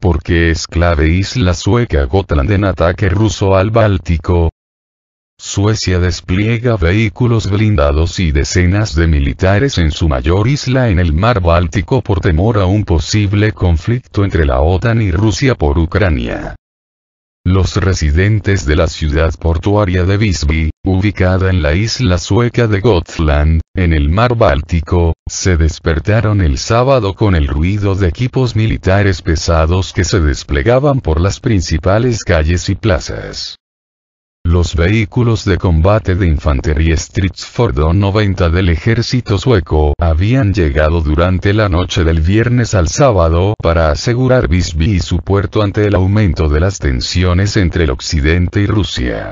porque es clave isla sueca Gotland en ataque ruso al Báltico. Suecia despliega vehículos blindados y decenas de militares en su mayor isla en el mar Báltico por temor a un posible conflicto entre la OTAN y Rusia por Ucrania. Los residentes de la ciudad portuaria de Visby, ubicada en la isla sueca de Gotland, en el mar Báltico, se despertaron el sábado con el ruido de equipos militares pesados que se desplegaban por las principales calles y plazas. Los vehículos de combate de infantería Stridsfordon 90 del ejército sueco habían llegado durante la noche del viernes al sábado para asegurar Visby y su puerto ante el aumento de las tensiones entre el occidente y Rusia.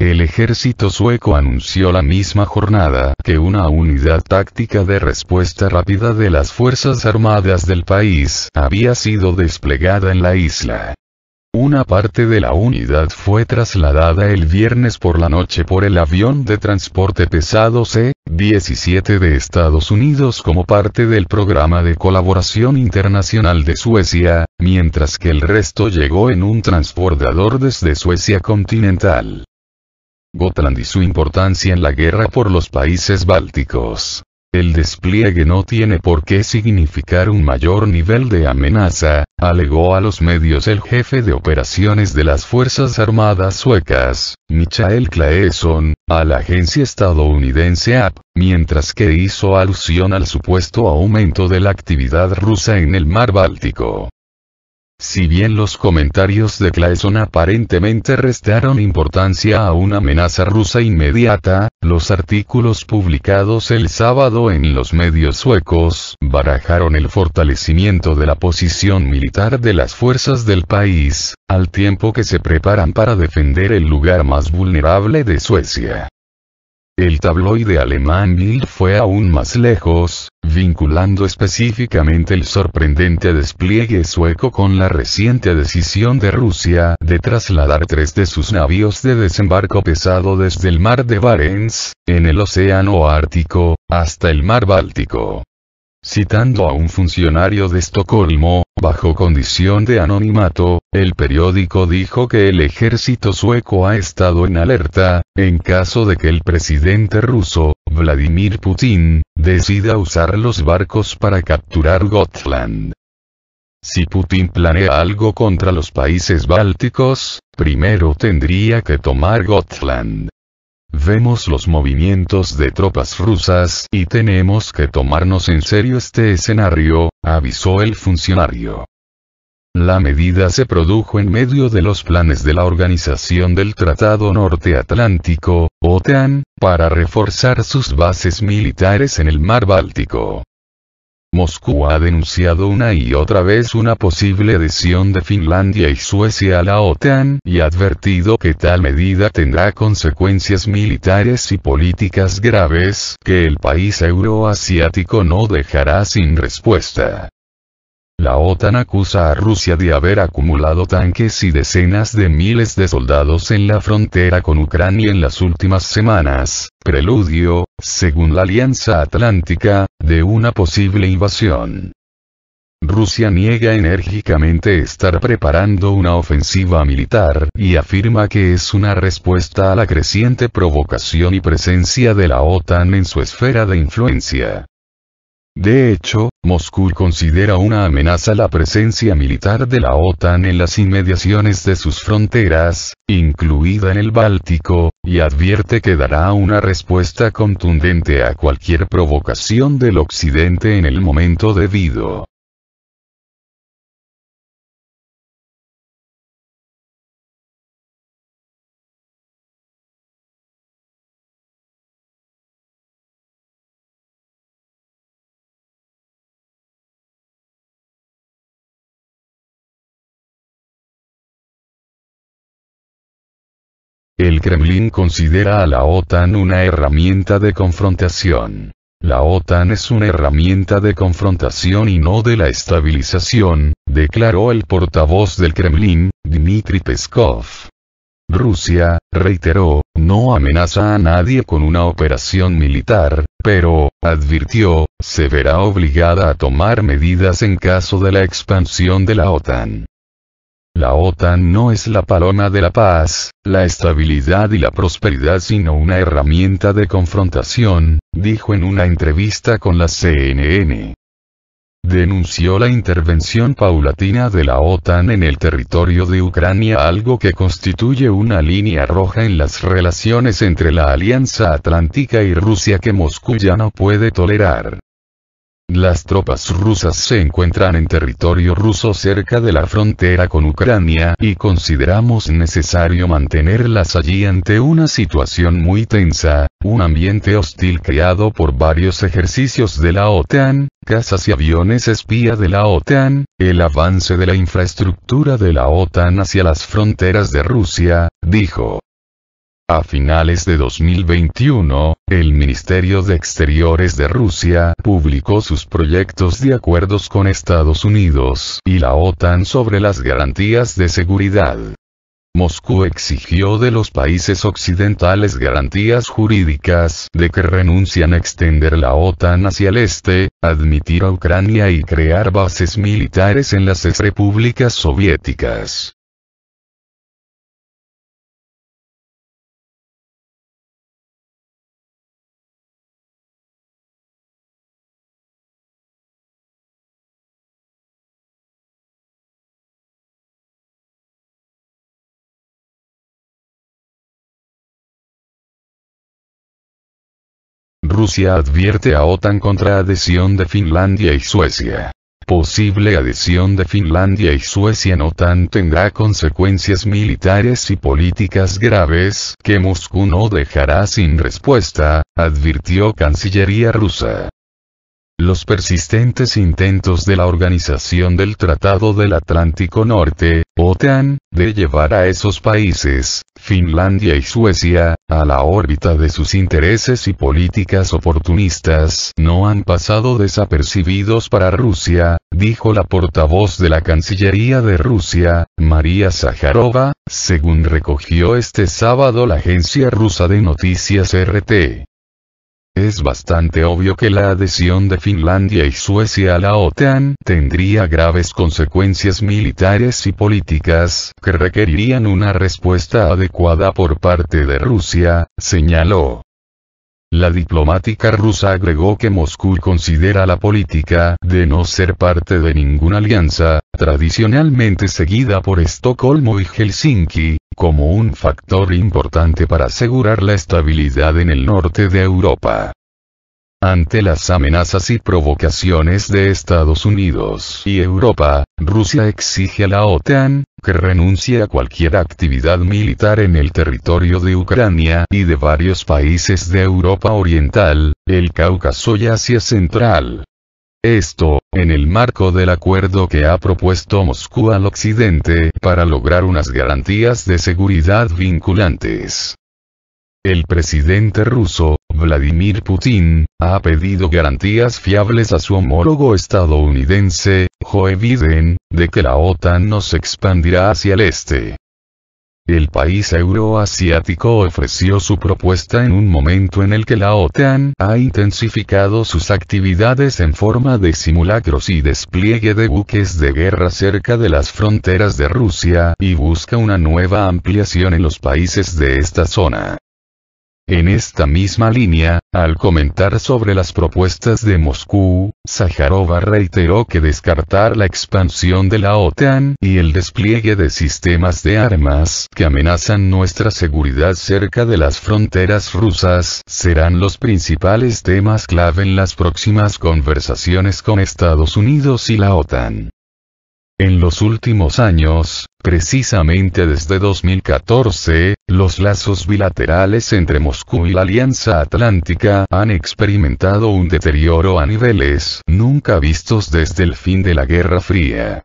El ejército sueco anunció la misma jornada que una unidad táctica de respuesta rápida de las Fuerzas Armadas del país había sido desplegada en la isla. Una parte de la unidad fue trasladada el viernes por la noche por el avión de transporte pesado C-17 de Estados Unidos como parte del programa de colaboración internacional de Suecia, mientras que el resto llegó en un transbordador desde Suecia continental. Gotland y su importancia en la guerra por los países bálticos. El despliegue no tiene por qué significar un mayor nivel de amenaza, alegó a los medios el jefe de operaciones de las Fuerzas Armadas suecas, Michael Claesson, a la agencia estadounidense AP, mientras que hizo alusión al supuesto aumento de la actividad rusa en el mar Báltico. Si bien los comentarios de Claeson aparentemente restaron importancia a una amenaza rusa inmediata, los artículos publicados el sábado en los medios suecos barajaron el fortalecimiento de la posición militar de las fuerzas del país, al tiempo que se preparan para defender el lugar más vulnerable de Suecia. El tabloide alemán Bild fue aún más lejos, vinculando específicamente el sorprendente despliegue sueco con la reciente decisión de Rusia de trasladar tres de sus navíos de desembarco pesado desde el mar de Barents, en el Océano Ártico, hasta el mar Báltico. Citando a un funcionario de Estocolmo, bajo condición de anonimato, el periódico dijo que el ejército sueco ha estado en alerta, en caso de que el presidente ruso, Vladimir Putin, decida usar los barcos para capturar Gotland. Si Putin planea algo contra los países bálticos, primero tendría que tomar Gotland. Vemos los movimientos de tropas rusas y tenemos que tomarnos en serio este escenario, avisó el funcionario. La medida se produjo en medio de los planes de la Organización del Tratado Norteatlántico, OTAN, para reforzar sus bases militares en el Mar Báltico. Moscú ha denunciado una y otra vez una posible adhesión de Finlandia y Suecia a la OTAN y ha advertido que tal medida tendrá consecuencias militares y políticas graves que el país euroasiático no dejará sin respuesta. La OTAN acusa a Rusia de haber acumulado tanques y decenas de miles de soldados en la frontera con Ucrania en las últimas semanas, preludio, según la Alianza Atlántica, de una posible invasión. Rusia niega enérgicamente estar preparando una ofensiva militar y afirma que es una respuesta a la creciente provocación y presencia de la OTAN en su esfera de influencia. De hecho, Moscú considera una amenaza la presencia militar de la OTAN en las inmediaciones de sus fronteras, incluida en el Báltico, y advierte que dará una respuesta contundente a cualquier provocación del Occidente en el momento debido. El Kremlin considera a la OTAN una herramienta de confrontación. La OTAN es una herramienta de confrontación y no de la estabilización, declaró el portavoz del Kremlin, Dmitry Peskov. Rusia, reiteró, no amenaza a nadie con una operación militar, pero, advirtió, se verá obligada a tomar medidas en caso de la expansión de la OTAN. La OTAN no es la paloma de la paz, la estabilidad y la prosperidad, sino una herramienta de confrontación, dijo en una entrevista con la CNN. Denunció la intervención paulatina de la OTAN en el territorio de Ucrania, algo que constituye una línea roja en las relaciones entre la Alianza Atlántica y Rusia que Moscú ya no puede tolerar. Las tropas rusas se encuentran en territorio ruso cerca de la frontera con Ucrania y consideramos necesario mantenerlas allí ante una situación muy tensa, un ambiente hostil creado por varios ejercicios de la OTAN, casas y aviones espía de la OTAN, el avance de la infraestructura de la OTAN hacia las fronteras de Rusia, dijo. A finales de 2021, el Ministerio de Exteriores de Rusia publicó sus proyectos de acuerdos con Estados Unidos y la OTAN sobre las garantías de seguridad. Moscú exigió de los países occidentales garantías jurídicas de que renuncian a extender la OTAN hacia el este, admitir a Ucrania y crear bases militares en las exrepúblicas repúblicas soviéticas. Rusia advierte a OTAN contra adhesión de Finlandia y Suecia. Posible adhesión de Finlandia y Suecia en OTAN tendrá consecuencias militares y políticas graves que Moscú no dejará sin respuesta, advirtió Cancillería rusa. Los persistentes intentos de la Organización del Tratado del Atlántico Norte, OTAN, de llevar a esos países, Finlandia y Suecia, a la órbita de sus intereses y políticas oportunistas no han pasado desapercibidos para Rusia, dijo la portavoz de la Cancillería de Rusia, María Zaharova, según recogió este sábado la agencia rusa de noticias RT. Es bastante obvio que la adhesión de Finlandia y Suecia a la OTAN tendría graves consecuencias militares y políticas que requerirían una respuesta adecuada por parte de Rusia, señaló. La diplomática rusa agregó que Moscú considera la política de no ser parte de ninguna alianza, tradicionalmente seguida por Estocolmo y Helsinki, como un factor importante para asegurar la estabilidad en el norte de Europa. Ante las amenazas y provocaciones de Estados Unidos y Europa, Rusia exige a la OTAN, que renuncie a cualquier actividad militar en el territorio de Ucrania y de varios países de Europa Oriental, el Cáucaso y Asia Central. Esto, en el marco del acuerdo que ha propuesto Moscú al Occidente para lograr unas garantías de seguridad vinculantes. El presidente ruso, Vladimir Putin, ha pedido garantías fiables a su homólogo estadounidense, Joe Biden, de que la OTAN no se expandirá hacia el este. El país euroasiático ofreció su propuesta en un momento en el que la OTAN ha intensificado sus actividades en forma de simulacros y despliegue de buques de guerra cerca de las fronteras de Rusia y busca una nueva ampliación en los países de esta zona. En esta misma línea, al comentar sobre las propuestas de Moscú, Sajarova reiteró que descartar la expansión de la OTAN y el despliegue de sistemas de armas que amenazan nuestra seguridad cerca de las fronteras rusas serán los principales temas clave en las próximas conversaciones con Estados Unidos y la OTAN. En los últimos años, precisamente desde 2014, los lazos bilaterales entre Moscú y la Alianza Atlántica han experimentado un deterioro a niveles nunca vistos desde el fin de la Guerra Fría.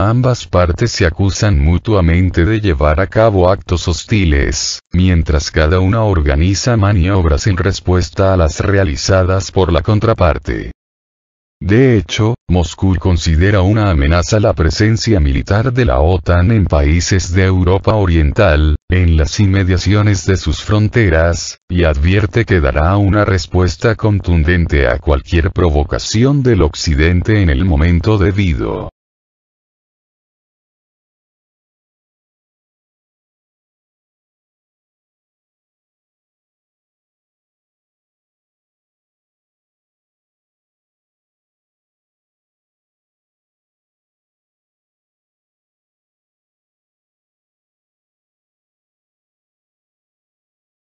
Ambas partes se acusan mutuamente de llevar a cabo actos hostiles, mientras cada una organiza maniobras en respuesta a las realizadas por la contraparte. De hecho, Moscú considera una amenaza la presencia militar de la OTAN en países de Europa Oriental, en las inmediaciones de sus fronteras, y advierte que dará una respuesta contundente a cualquier provocación del Occidente en el momento debido.